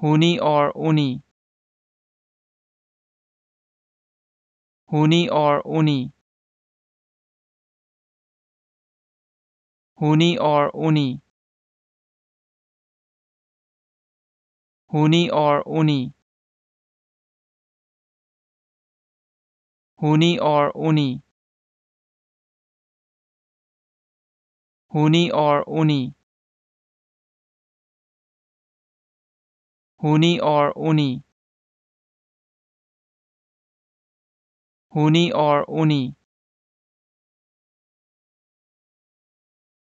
huni or uni huni or uni huni or uni huni or uni huni or uni huni or uni huni or uni huni or uni